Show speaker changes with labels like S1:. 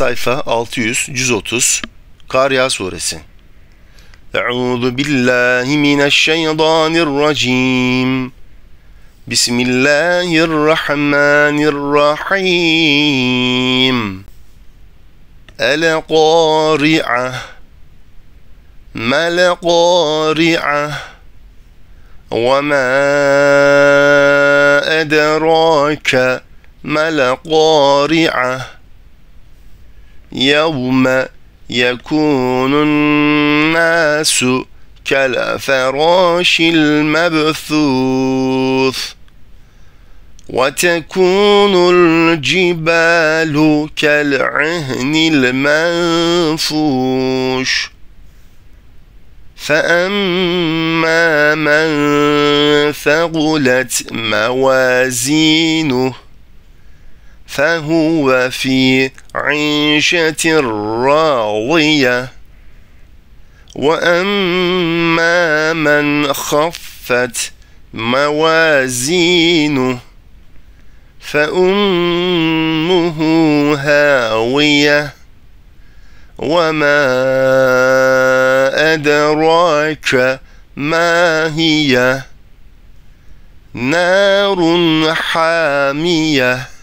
S1: sayfa 600 130 Kariya suresi. Euzu billahi mineşşeytanirracim. Bismillahirrahmanirrahim. El qari'a. Mel qari'a. Ve ma edrake mel qari'a. يوم يكون الناس كالفراش المبثوث وتكون الجبال كالعهن المنفوش فأما من ثقلت موازينه فهو في عيشة راضية وأما من خفت موازينه فأمه هاوية وما أدراك ما هي نار حاميه